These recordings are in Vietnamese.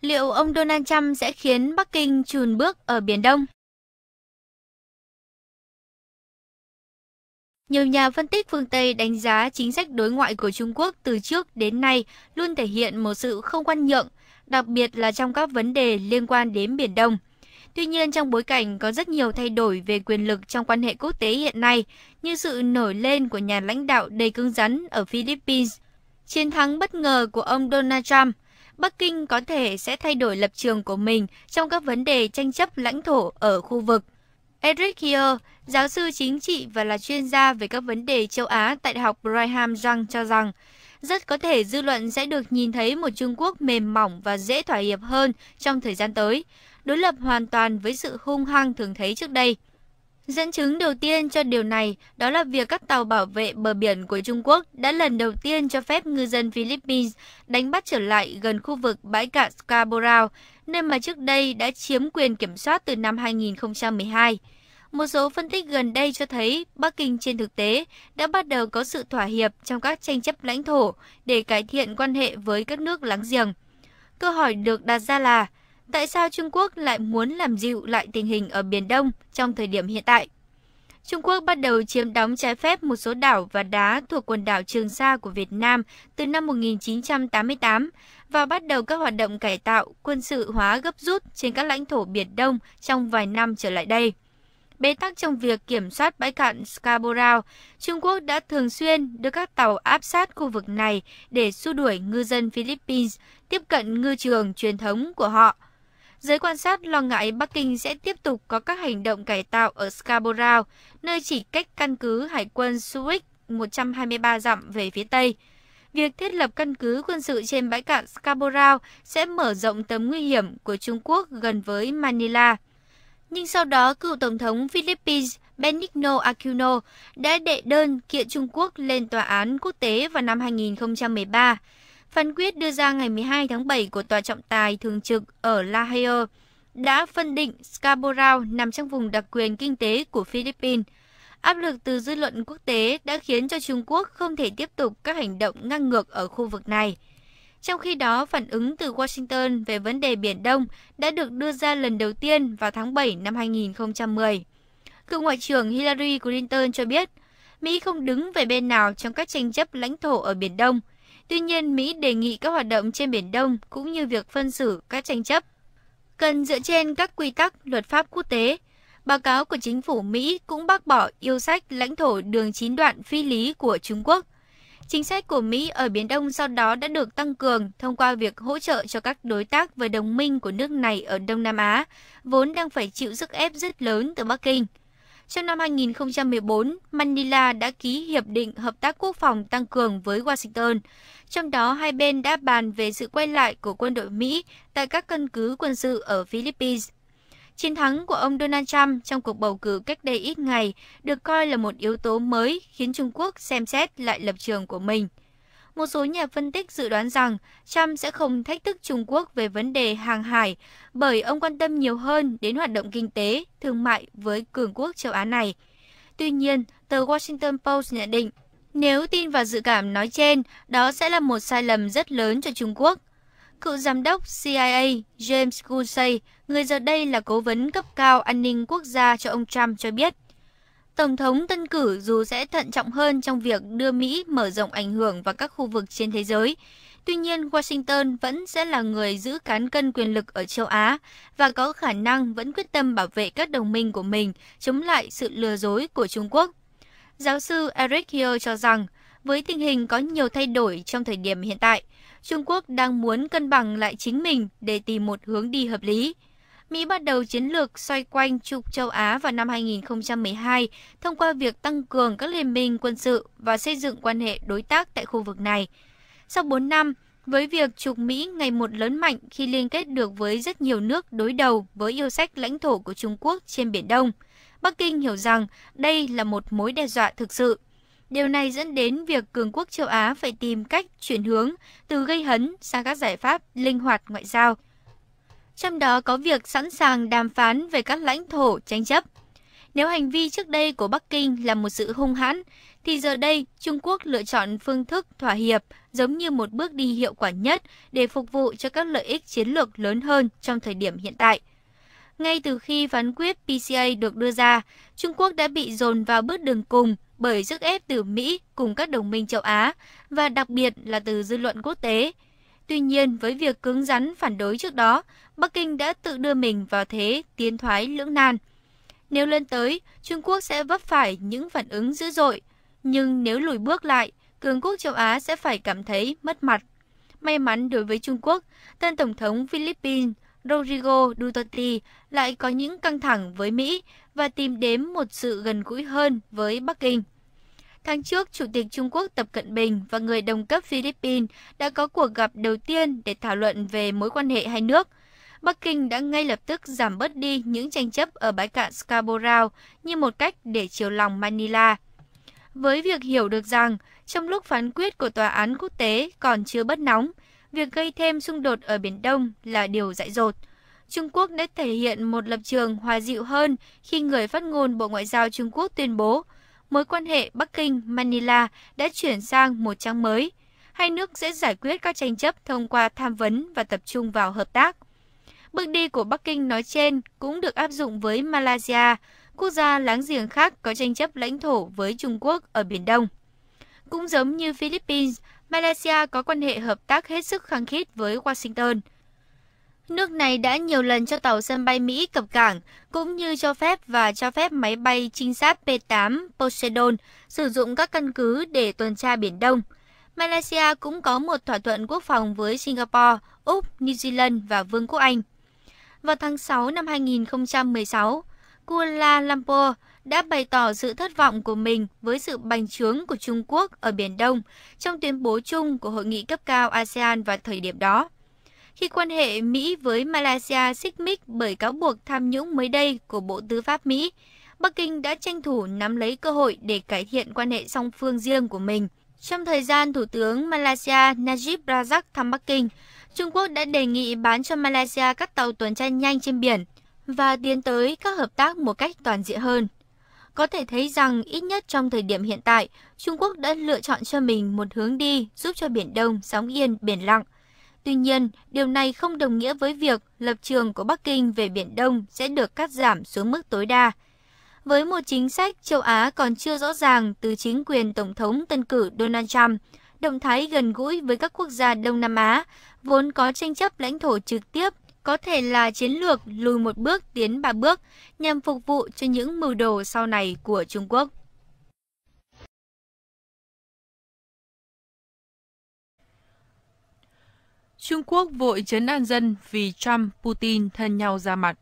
Liệu ông Donald Trump sẽ khiến Bắc Kinh chùn bước ở Biển Đông? Nhiều nhà phân tích phương Tây đánh giá chính sách đối ngoại của Trung Quốc từ trước đến nay luôn thể hiện một sự không quan nhượng đặc biệt là trong các vấn đề liên quan đến Biển Đông. Tuy nhiên, trong bối cảnh có rất nhiều thay đổi về quyền lực trong quan hệ quốc tế hiện nay, như sự nổi lên của nhà lãnh đạo đầy cứng rắn ở Philippines, chiến thắng bất ngờ của ông Donald Trump, Bắc Kinh có thể sẽ thay đổi lập trường của mình trong các vấn đề tranh chấp lãnh thổ ở khu vực. Eric Kier, giáo sư chính trị và là chuyên gia về các vấn đề châu Á tại Đại học Brigham Young cho rằng, rất có thể dư luận sẽ được nhìn thấy một Trung Quốc mềm mỏng và dễ thỏa hiệp hơn trong thời gian tới, đối lập hoàn toàn với sự hung hăng thường thấy trước đây. Dẫn chứng đầu tiên cho điều này đó là việc các tàu bảo vệ bờ biển của Trung Quốc đã lần đầu tiên cho phép ngư dân Philippines đánh bắt trở lại gần khu vực bãi cạn Scarborough, nơi mà trước đây đã chiếm quyền kiểm soát từ năm 2012. Một số phân tích gần đây cho thấy Bắc Kinh trên thực tế đã bắt đầu có sự thỏa hiệp trong các tranh chấp lãnh thổ để cải thiện quan hệ với các nước láng giềng. Câu hỏi được đặt ra là tại sao Trung Quốc lại muốn làm dịu lại tình hình ở Biển Đông trong thời điểm hiện tại? Trung Quốc bắt đầu chiếm đóng trái phép một số đảo và đá thuộc quần đảo Trường Sa của Việt Nam từ năm 1988 và bắt đầu các hoạt động cải tạo, quân sự hóa gấp rút trên các lãnh thổ Biển Đông trong vài năm trở lại đây bế tắc trong việc kiểm soát bãi cạn Scarborough, Trung Quốc đã thường xuyên đưa các tàu áp sát khu vực này để xua đuổi ngư dân Philippines tiếp cận ngư trường truyền thống của họ. Giới quan sát lo ngại Bắc Kinh sẽ tiếp tục có các hành động cải tạo ở Scarborough, nơi chỉ cách căn cứ hải quân Suwik 123 dặm về phía Tây. Việc thiết lập căn cứ quân sự trên bãi cạn Scarborough sẽ mở rộng tầm nguy hiểm của Trung Quốc gần với Manila nhưng sau đó cựu Tổng thống Philippines Benigno Aquino đã đệ đơn kiện Trung Quốc lên Tòa án quốc tế vào năm 2013. Phán quyết đưa ra ngày 12 tháng 7 của Tòa trọng tài thường trực ở La Haye đã phân định Scarborough nằm trong vùng đặc quyền kinh tế của Philippines. Áp lực từ dư luận quốc tế đã khiến cho Trung Quốc không thể tiếp tục các hành động ngang ngược ở khu vực này. Trong khi đó, phản ứng từ Washington về vấn đề Biển Đông đã được đưa ra lần đầu tiên vào tháng 7 năm 2010. Cựu Ngoại trưởng Hillary Clinton cho biết, Mỹ không đứng về bên nào trong các tranh chấp lãnh thổ ở Biển Đông. Tuy nhiên, Mỹ đề nghị các hoạt động trên Biển Đông cũng như việc phân xử các tranh chấp cần dựa trên các quy tắc luật pháp quốc tế. Báo cáo của chính phủ Mỹ cũng bác bỏ yêu sách lãnh thổ đường chín đoạn phi lý của Trung Quốc Chính sách của Mỹ ở Biển Đông sau đó đã được tăng cường thông qua việc hỗ trợ cho các đối tác và đồng minh của nước này ở Đông Nam Á, vốn đang phải chịu sức ép rất lớn từ Bắc Kinh. Trong năm 2014, Manila đã ký Hiệp định Hợp tác Quốc phòng tăng cường với Washington. Trong đó, hai bên đã bàn về sự quay lại của quân đội Mỹ tại các căn cứ quân sự ở Philippines. Chiến thắng của ông Donald Trump trong cuộc bầu cử cách đây ít ngày được coi là một yếu tố mới khiến Trung Quốc xem xét lại lập trường của mình. Một số nhà phân tích dự đoán rằng Trump sẽ không thách thức Trung Quốc về vấn đề hàng hải bởi ông quan tâm nhiều hơn đến hoạt động kinh tế, thương mại với cường quốc châu Á này. Tuy nhiên, tờ Washington Post nhận định nếu tin vào dự cảm nói trên, đó sẽ là một sai lầm rất lớn cho Trung Quốc – Cựu giám đốc CIA James Gusey, người giờ đây là cố vấn cấp cao an ninh quốc gia cho ông Trump cho biết, Tổng thống tân cử dù sẽ thận trọng hơn trong việc đưa Mỹ mở rộng ảnh hưởng vào các khu vực trên thế giới, tuy nhiên Washington vẫn sẽ là người giữ cán cân quyền lực ở châu Á và có khả năng vẫn quyết tâm bảo vệ các đồng minh của mình chống lại sự lừa dối của Trung Quốc. Giáo sư Eric Hill cho rằng, với tình hình có nhiều thay đổi trong thời điểm hiện tại – Trung Quốc đang muốn cân bằng lại chính mình để tìm một hướng đi hợp lý. Mỹ bắt đầu chiến lược xoay quanh trục châu Á vào năm 2012 thông qua việc tăng cường các liên minh quân sự và xây dựng quan hệ đối tác tại khu vực này. Sau 4 năm, với việc trục Mỹ ngày một lớn mạnh khi liên kết được với rất nhiều nước đối đầu với yêu sách lãnh thổ của Trung Quốc trên Biển Đông, Bắc Kinh hiểu rằng đây là một mối đe dọa thực sự – Điều này dẫn đến việc cường quốc châu Á phải tìm cách chuyển hướng từ gây hấn sang các giải pháp linh hoạt ngoại giao. Trong đó có việc sẵn sàng đàm phán về các lãnh thổ tranh chấp. Nếu hành vi trước đây của Bắc Kinh là một sự hung hãn, thì giờ đây Trung Quốc lựa chọn phương thức thỏa hiệp giống như một bước đi hiệu quả nhất để phục vụ cho các lợi ích chiến lược lớn hơn trong thời điểm hiện tại. Ngay từ khi phán quyết PCA được đưa ra, Trung Quốc đã bị dồn vào bước đường cùng bởi sức ép từ Mỹ cùng các đồng minh châu Á và đặc biệt là từ dư luận quốc tế. Tuy nhiên, với việc cứng rắn phản đối trước đó, Bắc Kinh đã tự đưa mình vào thế tiến thoái lưỡng nan. Nếu lên tới, Trung Quốc sẽ vấp phải những phản ứng dữ dội, nhưng nếu lùi bước lại, cường quốc châu Á sẽ phải cảm thấy mất mặt. May mắn đối với Trung Quốc, tân Tổng thống Philippines Rodrigo Duterte lại có những căng thẳng với Mỹ và tìm đến một sự gần gũi hơn với Bắc Kinh. Tháng trước, Chủ tịch Trung Quốc Tập Cận Bình và người đồng cấp Philippines đã có cuộc gặp đầu tiên để thảo luận về mối quan hệ hai nước. Bắc Kinh đã ngay lập tức giảm bớt đi những tranh chấp ở bãi cạn Scarborough như một cách để chiều lòng Manila. Với việc hiểu được rằng, trong lúc phán quyết của tòa án quốc tế còn chưa bất nóng, việc gây thêm xung đột ở Biển Đông là điều dại dột – Trung Quốc đã thể hiện một lập trường hòa dịu hơn khi người phát ngôn Bộ Ngoại giao Trung Quốc tuyên bố mối quan hệ Bắc Kinh-Manila đã chuyển sang một trang mới. Hai nước sẽ giải quyết các tranh chấp thông qua tham vấn và tập trung vào hợp tác. Bước đi của Bắc Kinh nói trên cũng được áp dụng với Malaysia, quốc gia láng giềng khác có tranh chấp lãnh thổ với Trung Quốc ở Biển Đông. Cũng giống như Philippines, Malaysia có quan hệ hợp tác hết sức khăng khít với Washington – Nước này đã nhiều lần cho tàu sân bay Mỹ cập cảng, cũng như cho phép và cho phép máy bay trinh sát P-8 Poseidon sử dụng các căn cứ để tuần tra Biển Đông. Malaysia cũng có một thỏa thuận quốc phòng với Singapore, Úc, New Zealand và Vương quốc Anh. Vào tháng 6 năm 2016, Kuala Lumpur đã bày tỏ sự thất vọng của mình với sự bành trướng của Trung Quốc ở Biển Đông trong tuyên bố chung của hội nghị cấp cao ASEAN vào thời điểm đó khi quan hệ Mỹ với Malaysia xích mích bởi cáo buộc tham nhũng mới đây của Bộ Tư pháp Mỹ. Bắc Kinh đã tranh thủ nắm lấy cơ hội để cải thiện quan hệ song phương riêng của mình. Trong thời gian Thủ tướng Malaysia Najib Razak thăm Bắc Kinh, Trung Quốc đã đề nghị bán cho Malaysia các tàu tuần tra nhanh trên biển và tiến tới các hợp tác một cách toàn diện hơn. Có thể thấy rằng ít nhất trong thời điểm hiện tại, Trung Quốc đã lựa chọn cho mình một hướng đi giúp cho Biển Đông sóng yên biển lặng, Tuy nhiên, điều này không đồng nghĩa với việc lập trường của Bắc Kinh về Biển Đông sẽ được cắt giảm xuống mức tối đa. Với một chính sách châu Á còn chưa rõ ràng từ chính quyền Tổng thống tân cử Donald Trump, động thái gần gũi với các quốc gia Đông Nam Á, vốn có tranh chấp lãnh thổ trực tiếp, có thể là chiến lược lùi một bước tiến ba bước nhằm phục vụ cho những mưu đồ sau này của Trung Quốc. Trung Quốc vội chấn an dân vì Trump, Putin thân nhau ra mặt.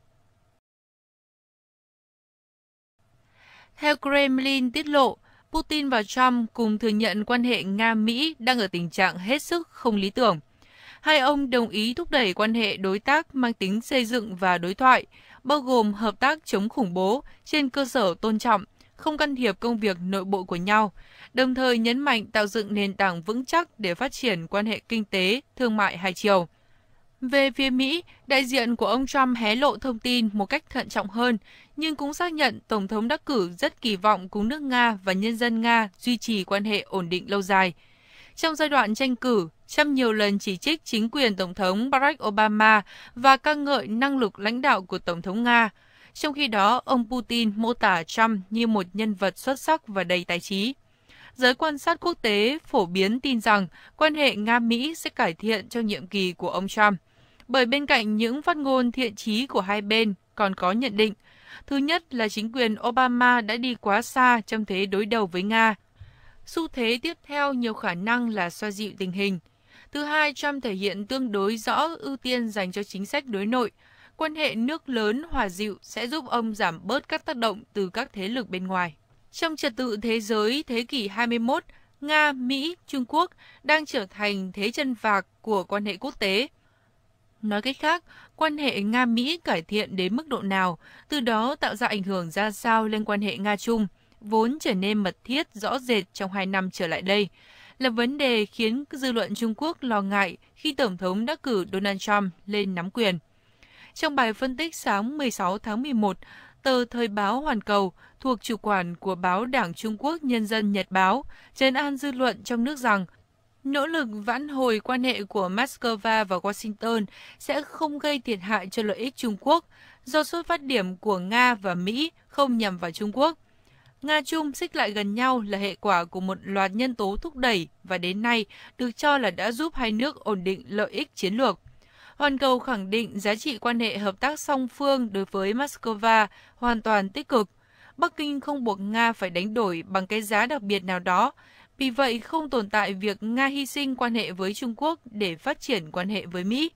Theo Kremlin tiết lộ, Putin và Trump cùng thừa nhận quan hệ Nga-Mỹ đang ở tình trạng hết sức không lý tưởng. Hai ông đồng ý thúc đẩy quan hệ đối tác mang tính xây dựng và đối thoại, bao gồm hợp tác chống khủng bố trên cơ sở tôn trọng, không can thiệp công việc nội bộ của nhau, đồng thời nhấn mạnh tạo dựng nền tảng vững chắc để phát triển quan hệ kinh tế, thương mại hai chiều. Về phía Mỹ, đại diện của ông Trump hé lộ thông tin một cách thận trọng hơn, nhưng cũng xác nhận Tổng thống đắc cử rất kỳ vọng cùng nước Nga và nhân dân Nga duy trì quan hệ ổn định lâu dài. Trong giai đoạn tranh cử, Trump nhiều lần chỉ trích chính quyền Tổng thống Barack Obama và ca ngợi năng lực lãnh đạo của Tổng thống Nga – trong khi đó, ông Putin mô tả Trump như một nhân vật xuất sắc và đầy tài trí. Giới quan sát quốc tế phổ biến tin rằng quan hệ Nga-Mỹ sẽ cải thiện trong nhiệm kỳ của ông Trump, bởi bên cạnh những phát ngôn thiện trí của hai bên còn có nhận định. Thứ nhất là chính quyền Obama đã đi quá xa trong thế đối đầu với Nga. Xu thế tiếp theo nhiều khả năng là xoa dịu tình hình. Thứ hai, Trump thể hiện tương đối rõ ưu tiên dành cho chính sách đối nội, quan hệ nước lớn hòa dịu sẽ giúp ông giảm bớt các tác động từ các thế lực bên ngoài. Trong trật tự thế giới thế kỷ 21, Nga, Mỹ, Trung Quốc đang trở thành thế chân vạc của quan hệ quốc tế. Nói cách khác, quan hệ Nga-Mỹ cải thiện đến mức độ nào, từ đó tạo ra ảnh hưởng ra sao lên quan hệ Nga-Trung, vốn trở nên mật thiết rõ rệt trong hai năm trở lại đây, là vấn đề khiến dư luận Trung Quốc lo ngại khi Tổng thống đắc cử Donald Trump lên nắm quyền. Trong bài phân tích sáng 16 tháng 11, tờ Thời báo Hoàn Cầu thuộc chủ quản của báo Đảng Trung Quốc Nhân dân Nhật Báo trấn an dư luận trong nước rằng nỗ lực vãn hồi quan hệ của Moscow và Washington sẽ không gây thiệt hại cho lợi ích Trung Quốc do xuất phát điểm của Nga và Mỹ không nhằm vào Trung Quốc. Nga-Trung xích lại gần nhau là hệ quả của một loạt nhân tố thúc đẩy và đến nay được cho là đã giúp hai nước ổn định lợi ích chiến lược. Hoàn cầu khẳng định giá trị quan hệ hợp tác song phương đối với Moscow hoàn toàn tích cực. Bắc Kinh không buộc Nga phải đánh đổi bằng cái giá đặc biệt nào đó. Vì vậy, không tồn tại việc Nga hy sinh quan hệ với Trung Quốc để phát triển quan hệ với Mỹ.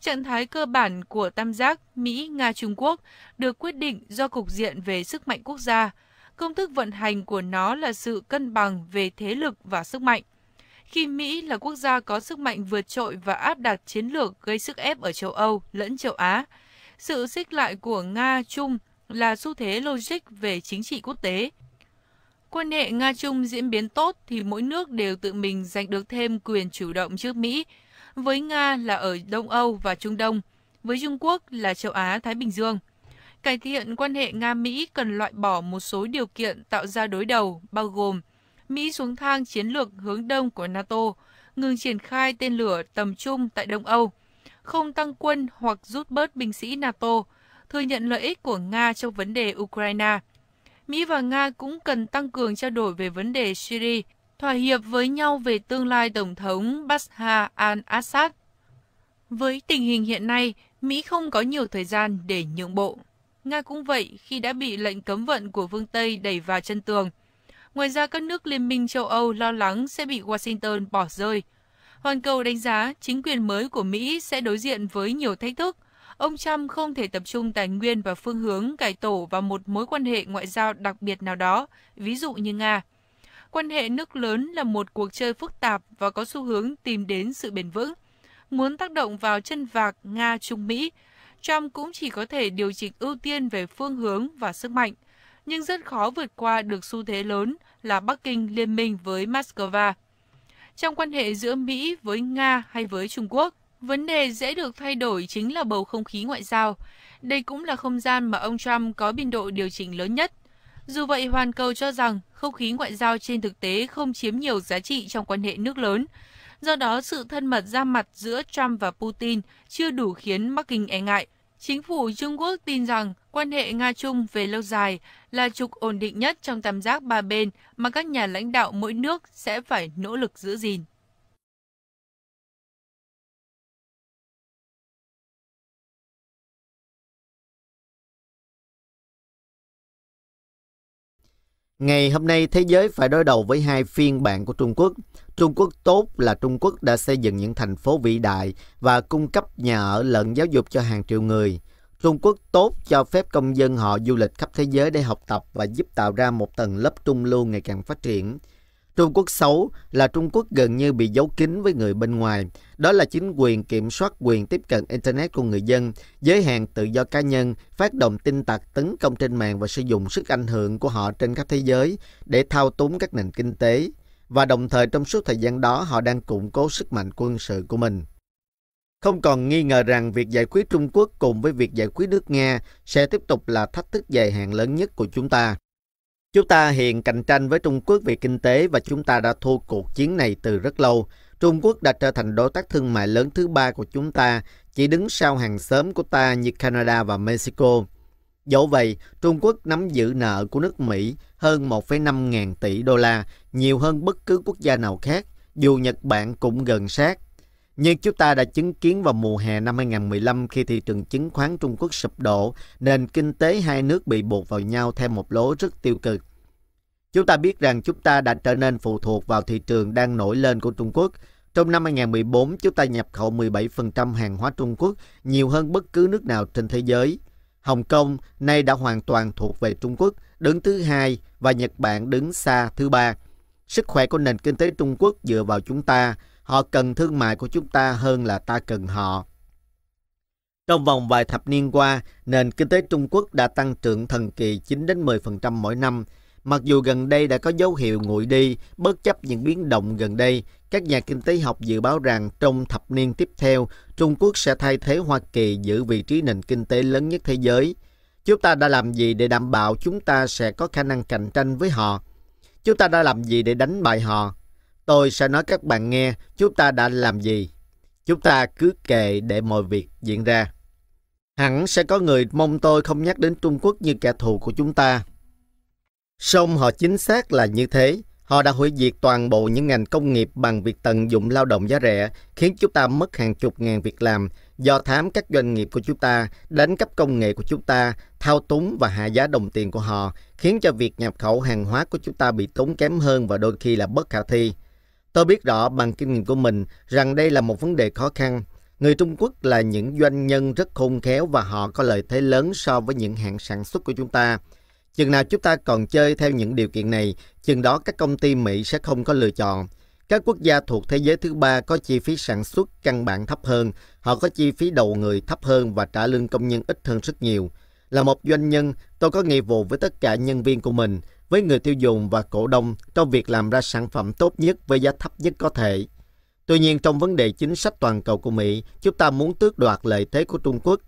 Trạng thái cơ bản của tam giác Mỹ-Nga-Trung Quốc được quyết định do cục diện về sức mạnh quốc gia. Công thức vận hành của nó là sự cân bằng về thế lực và sức mạnh khi Mỹ là quốc gia có sức mạnh vượt trội và áp đặt chiến lược gây sức ép ở châu Âu lẫn châu Á. Sự xích lại của Nga Trung là xu thế logic về chính trị quốc tế. Quan hệ Nga-Trung diễn biến tốt thì mỗi nước đều tự mình giành được thêm quyền chủ động trước Mỹ, với Nga là ở Đông Âu và Trung Đông, với Trung Quốc là châu Á-Thái Bình Dương. Cải thiện quan hệ Nga-Mỹ cần loại bỏ một số điều kiện tạo ra đối đầu, bao gồm – Mỹ xuống thang chiến lược hướng đông của NATO, ngừng triển khai tên lửa tầm trung tại Đông Âu, không tăng quân hoặc rút bớt binh sĩ NATO, thừa nhận lợi ích của Nga trong vấn đề Ukraine. Mỹ và Nga cũng cần tăng cường trao đổi về vấn đề Syria, thỏa hiệp với nhau về tương lai Tổng thống Bashar al-Assad. Với tình hình hiện nay, Mỹ không có nhiều thời gian để nhượng bộ. Nga cũng vậy khi đã bị lệnh cấm vận của phương Tây đẩy vào chân tường – Ngoài ra, các nước Liên minh châu Âu lo lắng sẽ bị Washington bỏ rơi. Hoàn cầu đánh giá chính quyền mới của Mỹ sẽ đối diện với nhiều thách thức. Ông Trump không thể tập trung tài nguyên và phương hướng cải tổ vào một mối quan hệ ngoại giao đặc biệt nào đó, ví dụ như Nga. Quan hệ nước lớn là một cuộc chơi phức tạp và có xu hướng tìm đến sự bền vững. Muốn tác động vào chân vạc Nga-Trung Mỹ, Trump cũng chỉ có thể điều chỉnh ưu tiên về phương hướng và sức mạnh nhưng rất khó vượt qua được xu thế lớn là Bắc Kinh liên minh với Moscow. Trong quan hệ giữa Mỹ với Nga hay với Trung Quốc, vấn đề dễ được thay đổi chính là bầu không khí ngoại giao. Đây cũng là không gian mà ông Trump có biên độ điều chỉnh lớn nhất. Dù vậy, Hoàn Cầu cho rằng không khí ngoại giao trên thực tế không chiếm nhiều giá trị trong quan hệ nước lớn. Do đó, sự thân mật ra mặt giữa Trump và Putin chưa đủ khiến Bắc Kinh e ngại. Chính phủ Trung Quốc tin rằng quan hệ Nga-Trung về lâu dài là trục ổn định nhất trong tam giác ba bên mà các nhà lãnh đạo mỗi nước sẽ phải nỗ lực giữ gìn. Ngày hôm nay, thế giới phải đối đầu với hai phiên bản của Trung Quốc. Trung Quốc tốt là Trung Quốc đã xây dựng những thành phố vĩ đại và cung cấp nhà ở lẫn giáo dục cho hàng triệu người. Trung Quốc tốt cho phép công dân họ du lịch khắp thế giới để học tập và giúp tạo ra một tầng lớp trung lưu ngày càng phát triển. Trung Quốc xấu là Trung Quốc gần như bị giấu kín với người bên ngoài. Đó là chính quyền kiểm soát quyền tiếp cận Internet của người dân, giới hạn tự do cá nhân, phát động tin tặc tấn công trên mạng và sử dụng sức ảnh hưởng của họ trên khắp thế giới để thao túng các nền kinh tế. Và đồng thời trong suốt thời gian đó họ đang củng cố sức mạnh quân sự của mình. Không còn nghi ngờ rằng việc giải quyết Trung Quốc cùng với việc giải quyết nước Nga sẽ tiếp tục là thách thức dài hạn lớn nhất của chúng ta. Chúng ta hiện cạnh tranh với Trung Quốc về kinh tế và chúng ta đã thua cuộc chiến này từ rất lâu. Trung Quốc đã trở thành đối tác thương mại lớn thứ ba của chúng ta, chỉ đứng sau hàng xóm của ta như Canada và Mexico. Dẫu vậy, Trung Quốc nắm giữ nợ của nước Mỹ hơn 1,5 ngàn tỷ đô la, nhiều hơn bất cứ quốc gia nào khác, dù Nhật Bản cũng gần sát. Như chúng ta đã chứng kiến vào mùa hè năm 2015 khi thị trường chứng khoán Trung Quốc sụp đổ, nền kinh tế hai nước bị buộc vào nhau theo một lối rất tiêu cực. Chúng ta biết rằng chúng ta đã trở nên phụ thuộc vào thị trường đang nổi lên của Trung Quốc. Trong năm 2014, chúng ta nhập khẩu 17% hàng hóa Trung Quốc, nhiều hơn bất cứ nước nào trên thế giới. Hồng Kông nay đã hoàn toàn thuộc về Trung Quốc, đứng thứ hai và Nhật Bản đứng xa thứ ba. Sức khỏe của nền kinh tế Trung Quốc dựa vào chúng ta, Họ cần thương mại của chúng ta hơn là ta cần họ. Trong vòng vài thập niên qua, nền kinh tế Trung Quốc đã tăng trưởng thần kỳ 9 đến 10% mỗi năm. Mặc dù gần đây đã có dấu hiệu nguội đi, bất chấp những biến động gần đây, các nhà kinh tế học dự báo rằng trong thập niên tiếp theo, Trung Quốc sẽ thay thế Hoa Kỳ giữ vị trí nền kinh tế lớn nhất thế giới. Chúng ta đã làm gì để đảm bảo chúng ta sẽ có khả năng cạnh tranh với họ? Chúng ta đã làm gì để đánh bại họ? Tôi sẽ nói các bạn nghe chúng ta đã làm gì. Chúng ta cứ kệ để mọi việc diễn ra. Hẳn sẽ có người mong tôi không nhắc đến Trung Quốc như kẻ thù của chúng ta. Song họ chính xác là như thế. Họ đã hủy diệt toàn bộ những ngành công nghiệp bằng việc tận dụng lao động giá rẻ, khiến chúng ta mất hàng chục ngàn việc làm, do thám các doanh nghiệp của chúng ta, đánh cắp công nghệ của chúng ta, thao túng và hạ giá đồng tiền của họ, khiến cho việc nhập khẩu hàng hóa của chúng ta bị tốn kém hơn và đôi khi là bất khả thi. Tôi biết rõ bằng kinh nghiệm của mình rằng đây là một vấn đề khó khăn. Người Trung Quốc là những doanh nhân rất khôn khéo và họ có lợi thế lớn so với những hãng sản xuất của chúng ta. Chừng nào chúng ta còn chơi theo những điều kiện này, chừng đó các công ty Mỹ sẽ không có lựa chọn. Các quốc gia thuộc thế giới thứ ba có chi phí sản xuất căn bản thấp hơn, họ có chi phí đầu người thấp hơn và trả lương công nhân ít hơn rất nhiều. Là một doanh nhân, tôi có nghĩa vụ với tất cả nhân viên của mình – với người tiêu dùng và cổ đông trong việc làm ra sản phẩm tốt nhất với giá thấp nhất có thể. Tuy nhiên trong vấn đề chính sách toàn cầu của Mỹ, chúng ta muốn tước đoạt lợi thế của Trung Quốc.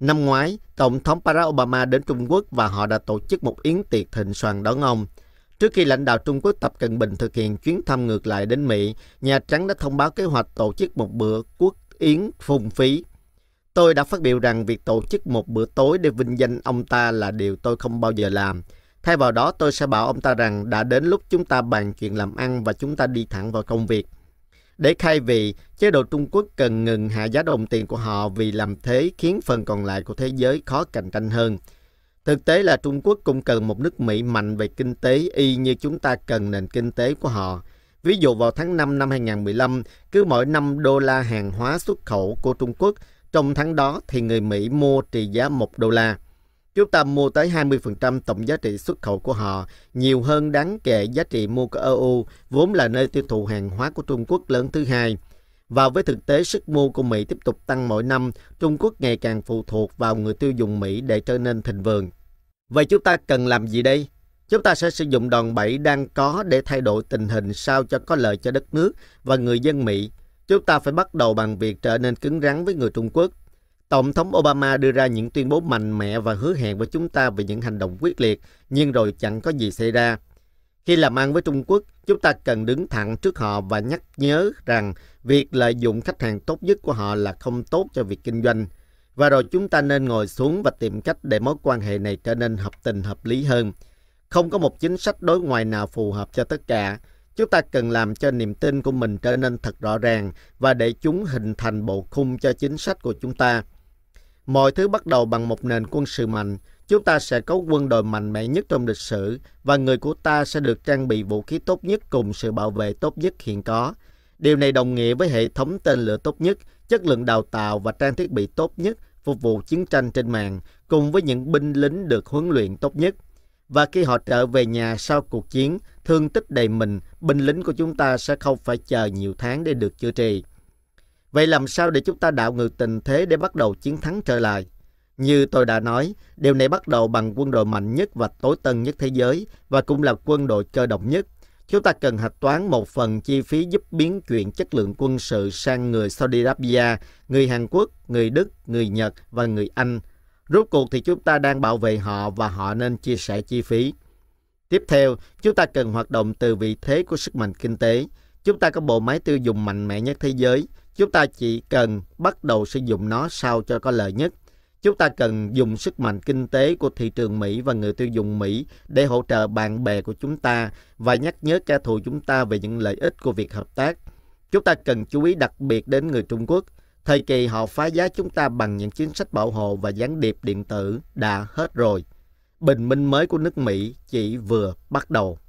Năm ngoái, Tổng thống Barack Obama đến Trung Quốc và họ đã tổ chức một yến tiệc thịnh soạn đón ông. Trước khi lãnh đạo Trung Quốc Tập Cận Bình thực hiện chuyến thăm ngược lại đến Mỹ, Nhà Trắng đã thông báo kế hoạch tổ chức một bữa quốc yến phung phí. Tôi đã phát biểu rằng việc tổ chức một bữa tối để vinh danh ông ta là điều tôi không bao giờ làm. Thay vào đó tôi sẽ bảo ông ta rằng đã đến lúc chúng ta bàn chuyện làm ăn và chúng ta đi thẳng vào công việc. Để khai vị, chế độ Trung Quốc cần ngừng hạ giá đồng tiền của họ vì làm thế khiến phần còn lại của thế giới khó cạnh tranh hơn. Thực tế là Trung Quốc cũng cần một nước Mỹ mạnh về kinh tế y như chúng ta cần nền kinh tế của họ. Ví dụ vào tháng 5 năm 2015, cứ mỗi 5 đô la hàng hóa xuất khẩu của Trung Quốc, trong tháng đó thì người Mỹ mua trị giá 1 đô la. Chúng ta mua tới 20% tổng giá trị xuất khẩu của họ, nhiều hơn đáng kể giá trị mua của EU, vốn là nơi tiêu thụ hàng hóa của Trung Quốc lớn thứ hai. Và với thực tế sức mua của Mỹ tiếp tục tăng mỗi năm, Trung Quốc ngày càng phụ thuộc vào người tiêu dùng Mỹ để trở nên thịnh vượng. Vậy chúng ta cần làm gì đây? Chúng ta sẽ sử dụng đòn bẩy đang có để thay đổi tình hình sao cho có lợi cho đất nước và người dân Mỹ. Chúng ta phải bắt đầu bằng việc trở nên cứng rắn với người Trung Quốc Tổng thống Obama đưa ra những tuyên bố mạnh mẽ và hứa hẹn với chúng ta về những hành động quyết liệt, nhưng rồi chẳng có gì xảy ra. Khi làm ăn với Trung Quốc, chúng ta cần đứng thẳng trước họ và nhắc nhớ rằng việc lợi dụng khách hàng tốt nhất của họ là không tốt cho việc kinh doanh. Và rồi chúng ta nên ngồi xuống và tìm cách để mối quan hệ này trở nên hợp tình hợp lý hơn. Không có một chính sách đối ngoại nào phù hợp cho tất cả. Chúng ta cần làm cho niềm tin của mình trở nên thật rõ ràng và để chúng hình thành bộ khung cho chính sách của chúng ta. Mọi thứ bắt đầu bằng một nền quân sự mạnh. Chúng ta sẽ có quân đội mạnh mẽ nhất trong lịch sử và người của ta sẽ được trang bị vũ khí tốt nhất cùng sự bảo vệ tốt nhất hiện có. Điều này đồng nghĩa với hệ thống tên lửa tốt nhất, chất lượng đào tạo và trang thiết bị tốt nhất phục vụ chiến tranh trên mạng, cùng với những binh lính được huấn luyện tốt nhất. Và khi họ trở về nhà sau cuộc chiến, thương tích đầy mình, binh lính của chúng ta sẽ không phải chờ nhiều tháng để được chữa trị. Vậy làm sao để chúng ta đạo ngược tình thế để bắt đầu chiến thắng trở lại? Như tôi đã nói, điều này bắt đầu bằng quân đội mạnh nhất và tối tân nhất thế giới và cũng là quân đội cơ động nhất. Chúng ta cần hạch toán một phần chi phí giúp biến chuyển chất lượng quân sự sang người Saudi Arabia, người Hàn Quốc, người Đức, người Nhật và người Anh. Rốt cuộc thì chúng ta đang bảo vệ họ và họ nên chia sẻ chi phí. Tiếp theo, chúng ta cần hoạt động từ vị thế của sức mạnh kinh tế. Chúng ta có bộ máy tiêu dùng mạnh mẽ nhất thế giới. Chúng ta chỉ cần bắt đầu sử dụng nó sao cho có lợi nhất. Chúng ta cần dùng sức mạnh kinh tế của thị trường Mỹ và người tiêu dùng Mỹ để hỗ trợ bạn bè của chúng ta và nhắc nhớ kẻ thù chúng ta về những lợi ích của việc hợp tác. Chúng ta cần chú ý đặc biệt đến người Trung Quốc. Thời kỳ họ phá giá chúng ta bằng những chính sách bảo hộ và gián điệp điện tử đã hết rồi. Bình minh mới của nước Mỹ chỉ vừa bắt đầu.